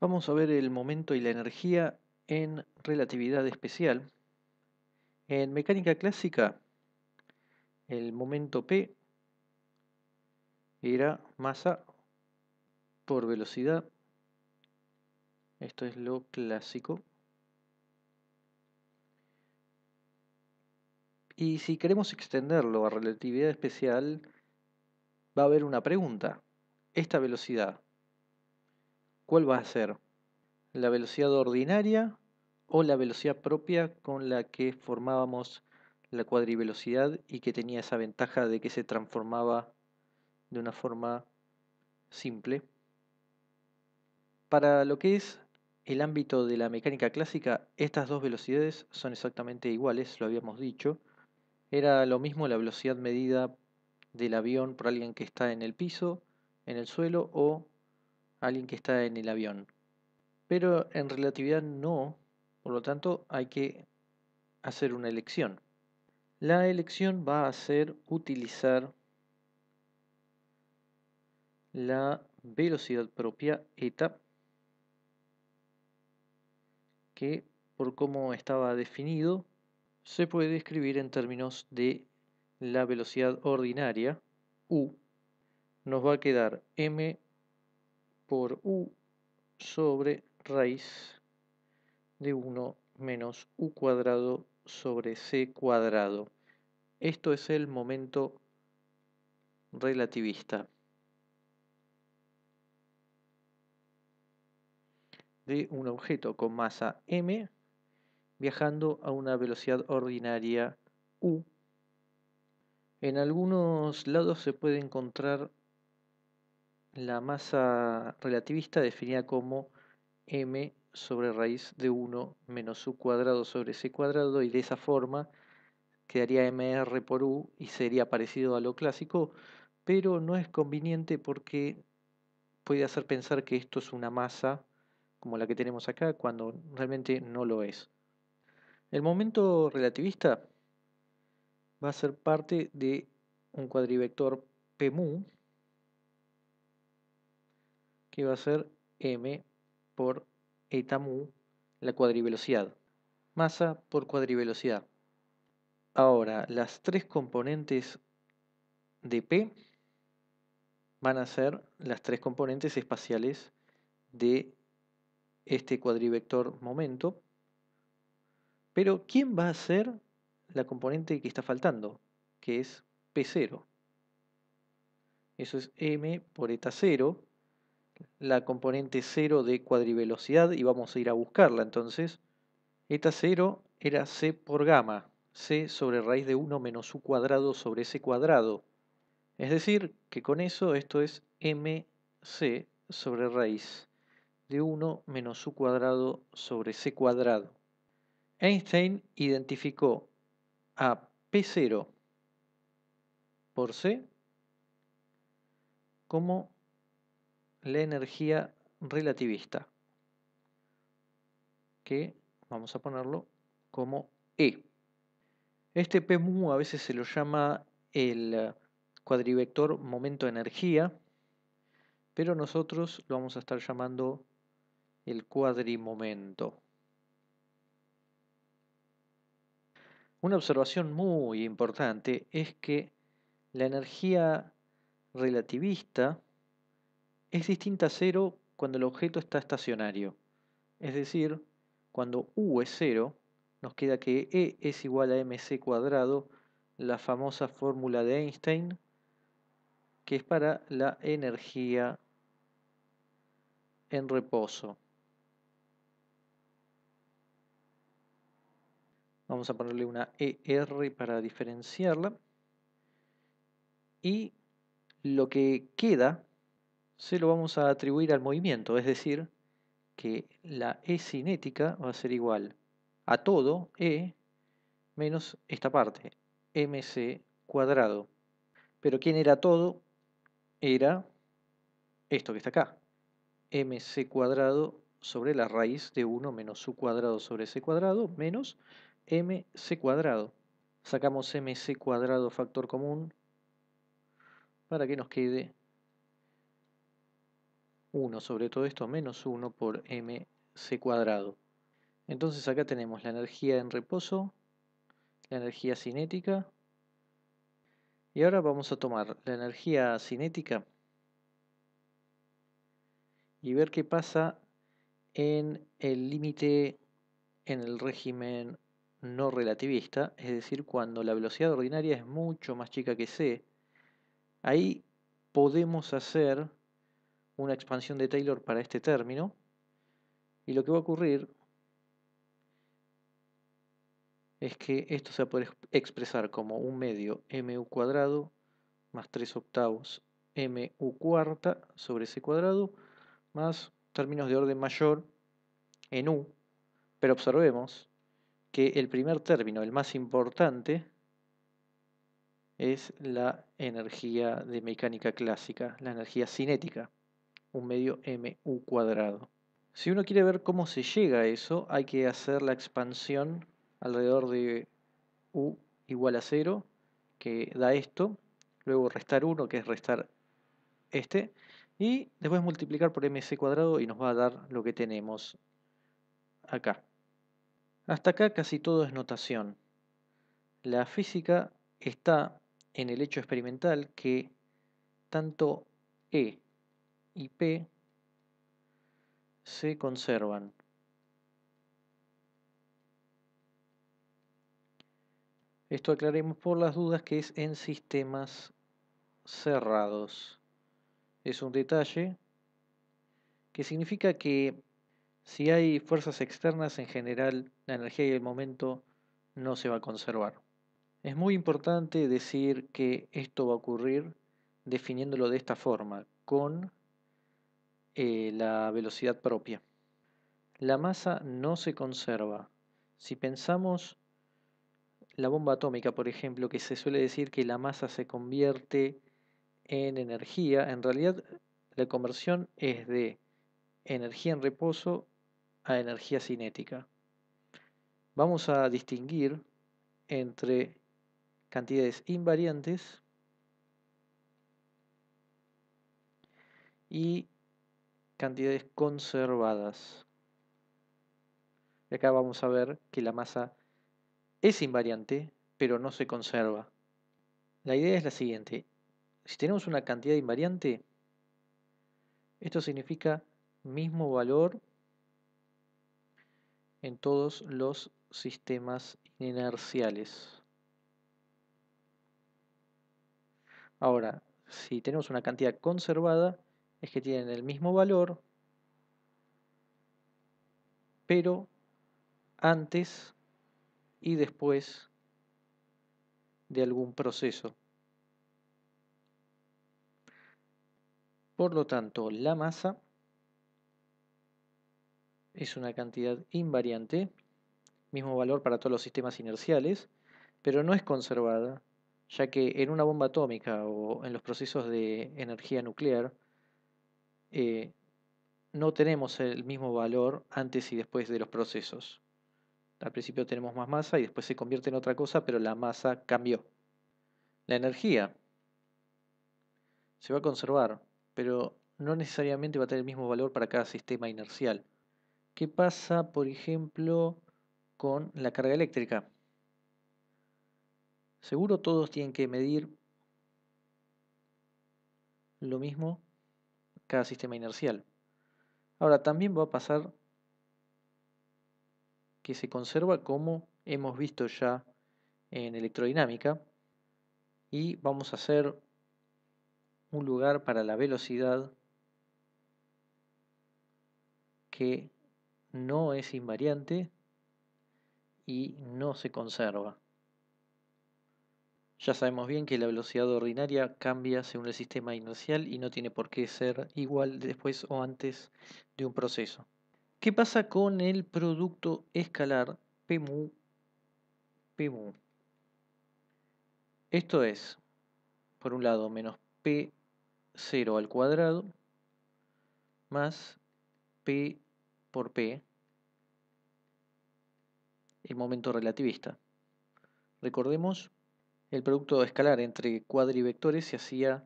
Vamos a ver el momento y la energía en relatividad especial. En mecánica clásica, el momento P era masa por velocidad. Esto es lo clásico. Y si queremos extenderlo a relatividad especial, va a haber una pregunta. ¿Esta velocidad ¿Cuál va a ser? ¿La velocidad ordinaria o la velocidad propia con la que formábamos la cuadrivelocidad y que tenía esa ventaja de que se transformaba de una forma simple? Para lo que es el ámbito de la mecánica clásica, estas dos velocidades son exactamente iguales, lo habíamos dicho. Era lo mismo la velocidad medida del avión por alguien que está en el piso, en el suelo o alguien que está en el avión. Pero en relatividad no, por lo tanto hay que hacer una elección. La elección va a ser utilizar la velocidad propia eta que por cómo estaba definido se puede escribir en términos de la velocidad ordinaria u nos va a quedar m por u sobre raíz de 1 menos u cuadrado sobre c cuadrado. Esto es el momento relativista de un objeto con masa m viajando a una velocidad ordinaria u. En algunos lados se puede encontrar la masa relativista definida como m sobre raíz de 1 menos u cuadrado sobre c cuadrado y de esa forma quedaría mr por u y sería parecido a lo clásico, pero no es conveniente porque puede hacer pensar que esto es una masa como la que tenemos acá cuando realmente no lo es. El momento relativista va a ser parte de un cuadrivector Pmu y va a ser m por eta mu, la cuadrivelocidad. Masa por cuadrivelocidad. Ahora, las tres componentes de P van a ser las tres componentes espaciales de este cuadrivector momento. Pero, ¿quién va a ser la componente que está faltando? Que es P0. Eso es m por eta 0 la componente 0 de cuadrivelocidad y vamos a ir a buscarla entonces. Eta 0 era c por gamma, c sobre raíz de 1 menos u cuadrado sobre c cuadrado. Es decir, que con eso esto es mc sobre raíz de 1 menos u cuadrado sobre c cuadrado. Einstein identificó a P0 por C como la energía relativista, que vamos a ponerlo como E. Este P a veces se lo llama el eh, cuadrivector momento-energía, pero nosotros lo vamos a estar llamando el cuadrimomento. Una observación muy importante es que la energía relativista es distinta a cero cuando el objeto está estacionario. Es decir, cuando u es cero, nos queda que E es igual a mc cuadrado, la famosa fórmula de Einstein, que es para la energía en reposo. Vamos a ponerle una ER para diferenciarla. Y lo que queda se lo vamos a atribuir al movimiento, es decir, que la E cinética va a ser igual a todo E menos esta parte, mc cuadrado. Pero ¿quién era todo? Era esto que está acá, mc cuadrado sobre la raíz de 1 menos u cuadrado sobre c cuadrado menos mc cuadrado. Sacamos mc cuadrado factor común para que nos quede 1 sobre todo esto menos 1 por mc cuadrado. Entonces acá tenemos la energía en reposo, la energía cinética, y ahora vamos a tomar la energía cinética y ver qué pasa en el límite en el régimen no relativista, es decir, cuando la velocidad ordinaria es mucho más chica que c, ahí podemos hacer una expansión de Taylor para este término. Y lo que va a ocurrir es que esto se va a poder expresar como un medio mu cuadrado más tres octavos mu cuarta sobre c cuadrado más términos de orden mayor en u. Pero observemos que el primer término, el más importante, es la energía de mecánica clásica, la energía cinética un medio mu cuadrado. Si uno quiere ver cómo se llega a eso, hay que hacer la expansión alrededor de u igual a 0, que da esto, luego restar 1, que es restar este, y después multiplicar por mc cuadrado y nos va a dar lo que tenemos acá. Hasta acá casi todo es notación. La física está en el hecho experimental que tanto E y P se conservan. Esto aclaremos por las dudas que es en sistemas cerrados. Es un detalle que significa que si hay fuerzas externas en general, la energía y el momento no se va a conservar. Es muy importante decir que esto va a ocurrir definiéndolo de esta forma, con eh, la velocidad propia. La masa no se conserva. Si pensamos la bomba atómica, por ejemplo, que se suele decir que la masa se convierte en energía, en realidad la conversión es de energía en reposo a energía cinética. Vamos a distinguir entre cantidades invariantes y cantidades conservadas. Y acá vamos a ver que la masa es invariante, pero no se conserva. La idea es la siguiente. Si tenemos una cantidad invariante, esto significa mismo valor en todos los sistemas inerciales. Ahora, si tenemos una cantidad conservada, es que tienen el mismo valor, pero antes y después de algún proceso. Por lo tanto, la masa es una cantidad invariante, mismo valor para todos los sistemas inerciales, pero no es conservada, ya que en una bomba atómica o en los procesos de energía nuclear, eh, no tenemos el mismo valor antes y después de los procesos. Al principio tenemos más masa y después se convierte en otra cosa, pero la masa cambió. La energía se va a conservar, pero no necesariamente va a tener el mismo valor para cada sistema inercial. ¿Qué pasa, por ejemplo, con la carga eléctrica? Seguro todos tienen que medir lo mismo cada sistema inercial. Ahora, también va a pasar que se conserva como hemos visto ya en electrodinámica y vamos a hacer un lugar para la velocidad que no es invariante y no se conserva. Ya sabemos bien que la velocidad ordinaria cambia según el sistema inercial y no tiene por qué ser igual después o antes de un proceso. ¿Qué pasa con el producto escalar P mu? Esto es, por un lado, menos P0 al cuadrado más P por P, el momento relativista. Recordemos el producto escalar entre cuadrivectores se hacía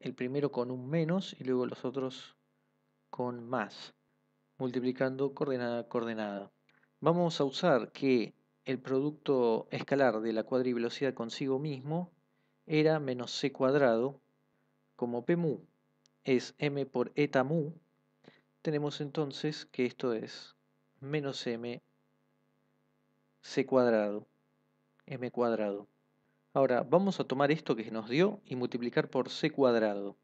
el primero con un menos y luego los otros con más, multiplicando coordenada a coordenada. Vamos a usar que el producto escalar de la cuadrivelocidad consigo mismo era menos c cuadrado, como p mu es m por eta mu, tenemos entonces que esto es menos m c cuadrado, m cuadrado. Ahora, vamos a tomar esto que nos dio y multiplicar por c cuadrado.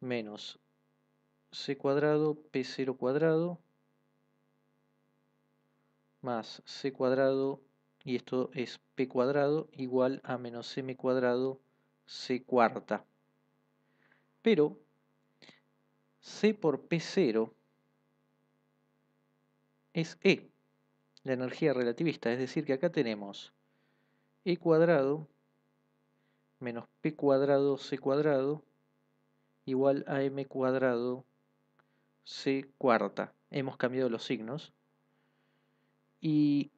Menos c cuadrado p0 cuadrado más c cuadrado y esto es p cuadrado igual a menos m cuadrado c cuarta. Pero c por p0 es E, la energía relativista, es decir que acá tenemos e cuadrado menos p cuadrado c cuadrado igual a m cuadrado c cuarta. Hemos cambiado los signos. Y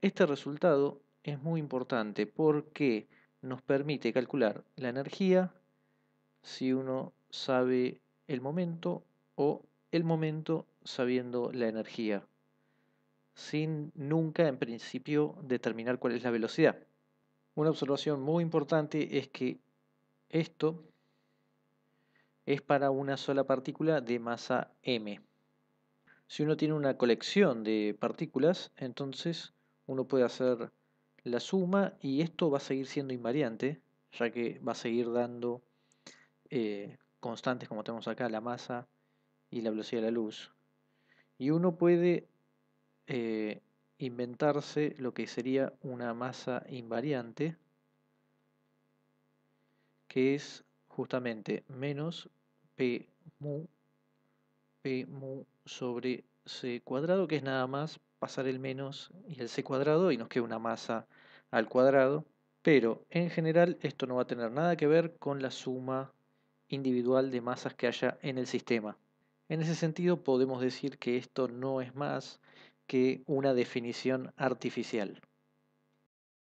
este resultado es muy importante porque nos permite calcular la energía si uno sabe el momento o el momento sabiendo la energía sin nunca en principio determinar cuál es la velocidad. Una observación muy importante es que esto es para una sola partícula de masa m. Si uno tiene una colección de partículas, entonces uno puede hacer la suma y esto va a seguir siendo invariante, ya que va a seguir dando eh, constantes como tenemos acá, la masa y la velocidad de la luz. Y uno puede eh, inventarse lo que sería una masa invariante, que es justamente menos P mu, P mu sobre C cuadrado, que es nada más pasar el menos y el C cuadrado y nos queda una masa al cuadrado. Pero en general esto no va a tener nada que ver con la suma individual de masas que haya en el sistema. En ese sentido podemos decir que esto no es más que una definición artificial.